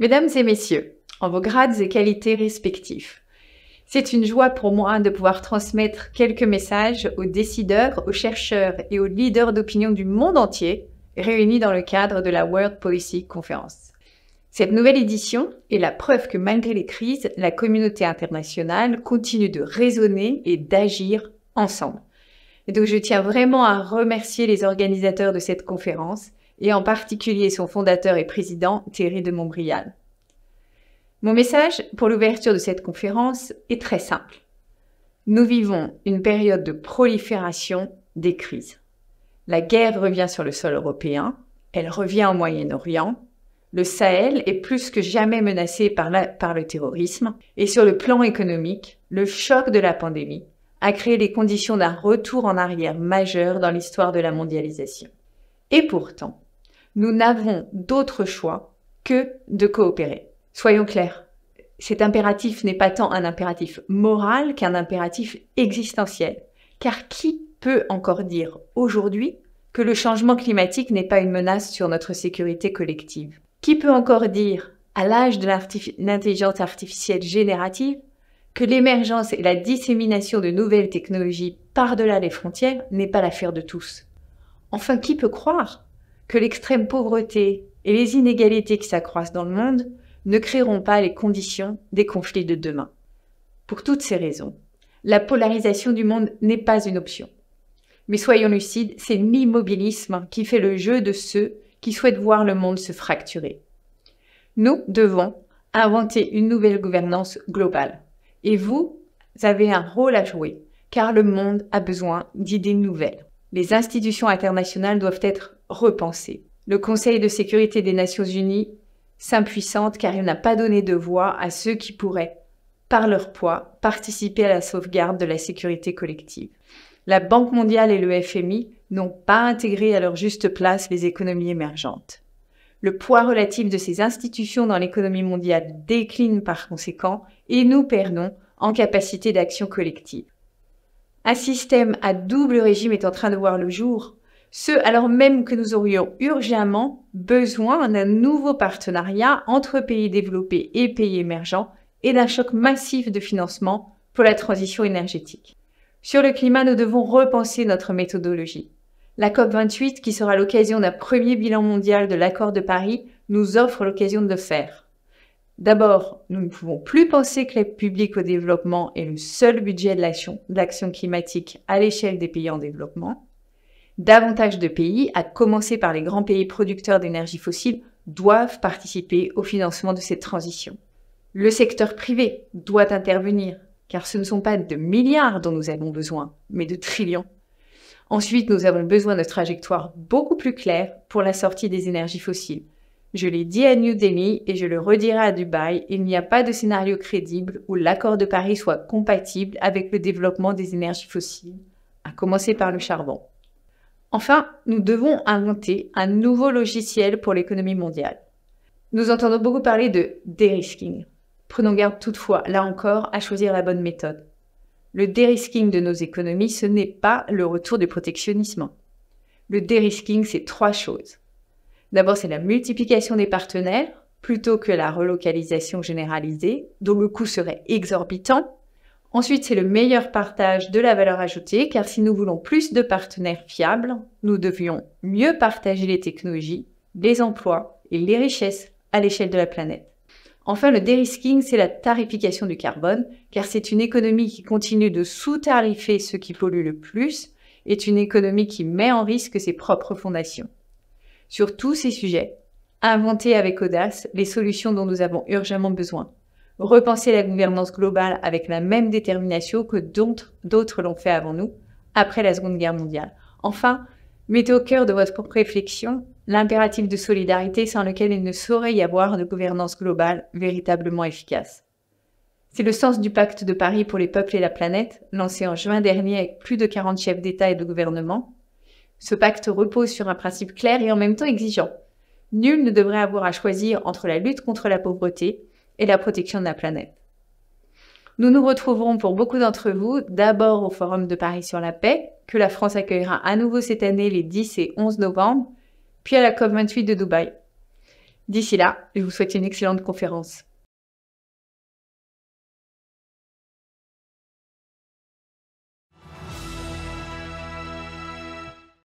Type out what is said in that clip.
Mesdames et messieurs, en vos grades et qualités respectifs, c'est une joie pour moi de pouvoir transmettre quelques messages aux décideurs, aux chercheurs et aux leaders d'opinion du monde entier réunis dans le cadre de la World Policy Conference. Cette nouvelle édition est la preuve que malgré les crises, la communauté internationale continue de raisonner et d'agir ensemble. Et donc je tiens vraiment à remercier les organisateurs de cette conférence et en particulier son fondateur et président Thierry de Montbrial. Mon message pour l'ouverture de cette conférence est très simple. Nous vivons une période de prolifération des crises. La guerre revient sur le sol européen, elle revient au Moyen-Orient, le Sahel est plus que jamais menacé par, par le terrorisme, et sur le plan économique, le choc de la pandémie a créé les conditions d'un retour en arrière majeur dans l'histoire de la mondialisation. Et pourtant, nous n'avons d'autre choix que de coopérer. Soyons clairs, cet impératif n'est pas tant un impératif moral qu'un impératif existentiel. Car qui peut encore dire aujourd'hui que le changement climatique n'est pas une menace sur notre sécurité collective Qui peut encore dire, à l'âge de l'intelligence artificielle générative, que l'émergence et la dissémination de nouvelles technologies par-delà les frontières n'est pas l'affaire de tous Enfin, qui peut croire que l'extrême pauvreté et les inégalités qui s'accroissent dans le monde ne créeront pas les conditions des conflits de demain. Pour toutes ces raisons, la polarisation du monde n'est pas une option. Mais soyons lucides, c'est l'immobilisme qui fait le jeu de ceux qui souhaitent voir le monde se fracturer. Nous devons inventer une nouvelle gouvernance globale. Et vous avez un rôle à jouer, car le monde a besoin d'idées nouvelles. Les institutions internationales doivent être repenser. Le Conseil de sécurité des Nations Unies s'impuissante car il n'a pas donné de voix à ceux qui pourraient, par leur poids, participer à la sauvegarde de la sécurité collective. La Banque mondiale et le FMI n'ont pas intégré à leur juste place les économies émergentes. Le poids relatif de ces institutions dans l'économie mondiale décline par conséquent et nous perdons en capacité d'action collective. Un système à double régime est en train de voir le jour, ce alors même que nous aurions urgemment besoin d'un nouveau partenariat entre pays développés et pays émergents et d'un choc massif de financement pour la transition énergétique. Sur le climat, nous devons repenser notre méthodologie. La COP28, qui sera l'occasion d'un premier bilan mondial de l'accord de Paris, nous offre l'occasion de le faire. D'abord, nous ne pouvons plus penser que l'aide publique au développement est le seul budget de l'action climatique à l'échelle des pays en développement davantage de pays, à commencer par les grands pays producteurs d'énergie fossile, doivent participer au financement de cette transition. Le secteur privé doit intervenir, car ce ne sont pas de milliards dont nous avons besoin, mais de trillions. Ensuite, nous avons besoin de trajectoires beaucoup plus claires pour la sortie des énergies fossiles. Je l'ai dit à New Delhi et je le redirai à Dubaï, il n'y a pas de scénario crédible où l'accord de Paris soit compatible avec le développement des énergies fossiles, à commencer par le charbon. Enfin, nous devons inventer un nouveau logiciel pour l'économie mondiale. Nous entendons beaucoup parler de dérisking. Prenons garde toutefois, là encore, à choisir la bonne méthode. Le dérisking de nos économies, ce n'est pas le retour du protectionnisme. Le dérisking, c'est trois choses. D'abord, c'est la multiplication des partenaires, plutôt que la relocalisation généralisée, dont le coût serait exorbitant, Ensuite, c'est le meilleur partage de la valeur ajoutée, car si nous voulons plus de partenaires fiables, nous devions mieux partager les technologies, les emplois et les richesses à l'échelle de la planète. Enfin, le dérisking, c'est la tarification du carbone, car c'est une économie qui continue de sous-tarifer ce qui pollue le plus, et une économie qui met en risque ses propres fondations. Sur tous ces sujets, inventez avec audace les solutions dont nous avons urgemment besoin repenser la gouvernance globale avec la même détermination que d'autres l'ont fait avant nous, après la Seconde Guerre mondiale. Enfin, mettez au cœur de votre propre réflexion l'impératif de solidarité sans lequel il ne saurait y avoir de gouvernance globale véritablement efficace. C'est le sens du pacte de Paris pour les peuples et la planète, lancé en juin dernier avec plus de 40 chefs d'État et de gouvernement. Ce pacte repose sur un principe clair et en même temps exigeant. Nul ne devrait avoir à choisir entre la lutte contre la pauvreté et la protection de la planète. Nous nous retrouverons pour beaucoup d'entre vous d'abord au Forum de Paris sur la paix, que la France accueillera à nouveau cette année les 10 et 11 novembre, puis à la COP28 de Dubaï. D'ici là, je vous souhaite une excellente conférence.